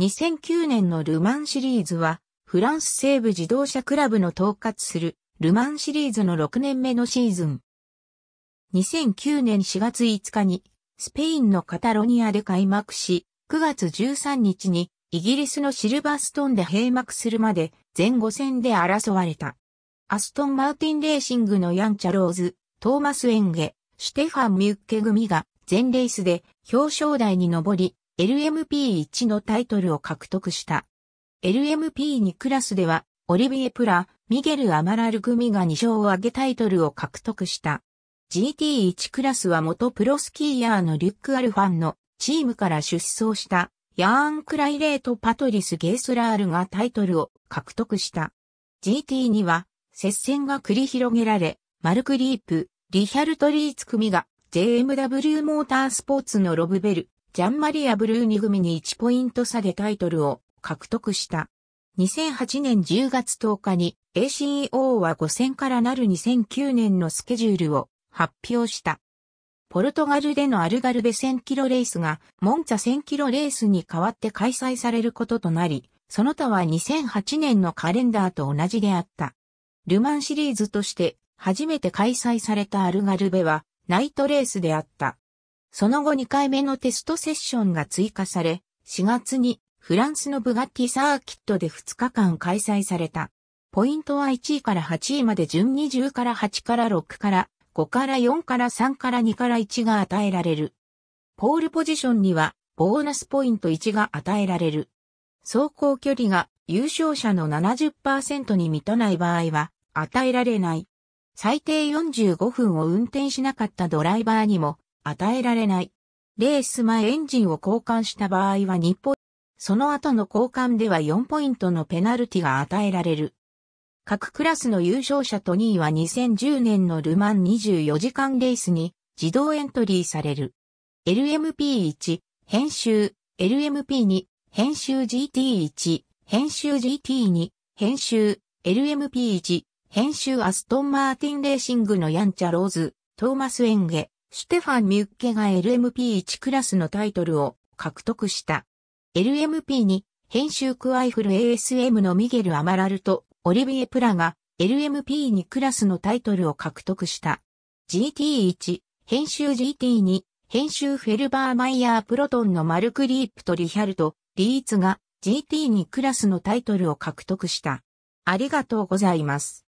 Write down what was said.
2009年のルマンシリーズは、フランス西部自動車クラブの統括するルマンシリーズの6年目のシーズン。2009年4月5日にスペインのカタロニアで開幕し、9月13日にイギリスのシルバーストンで閉幕するまで前後戦で争われた。アストン・マーティン・レーシングのヤン・チャローズ、トーマス・エンゲ、シュテファン・ミュッケ組が全レースで表彰台に上り、LMP1 のタイトルを獲得した。LMP2 クラスでは、オリビエ・プラ、ミゲル・アマラル組が2勝を挙げタイトルを獲得した。GT1 クラスは元プロスキーヤーのリュック・アルファンのチームから出走したヤーン・クライレート・パトリス・ゲースラールがタイトルを獲得した。GT2 は接戦が繰り広げられ、マルク・リープ、リヒャルト・リーツ組が JMW モータースポーツのロブベル、ジャンマリア・ブルーニ組に1ポイント差でタイトルを獲得した。2008年10月10日に ACO e は5 0からなる2009年のスケジュールを発表した。ポルトガルでのアルガルベ1000キロレースがモンツァ1000キロレースに代わって開催されることとなり、その他は2008年のカレンダーと同じであった。ルマンシリーズとして初めて開催されたアルガルベはナイトレースであった。その後2回目のテストセッションが追加され、4月にフランスのブガッティサーキットで2日間開催された。ポイントは1位から8位まで順に10から8から6から5から4から3から2から1が与えられる。ポールポジションにはボーナスポイント1が与えられる。走行距離が優勝者の70%に満たない場合は与えられない。最低45分を運転しなかったドライバーにも与えられない。レース前エンジンを交換した場合は2ポイント、その後の交換では4ポイントのペナルティが与えられる。各クラスの優勝者と2位は2010年のルマン24時間レースに自動エントリーされる。LMP1 編集、LMP2 編集 GT1 編集 GT2 編集、LMP1 編集アストンマーティンレーシングのヤンチャローズ、トーマスエンゲ、シュテファン・ミュッケが LMP1 クラスのタイトルを獲得した。LMP に編集クワイフル ASM のミゲル・アマラルとオリビエ・プラが LMP2 クラスのタイトルを獲得した。GT1、編集 GT2、編集フェルバーマイヤー・プロトンのマルク・リープとリヒャルト、リーツが GT2 クラスのタイトルを獲得した。ありがとうございます。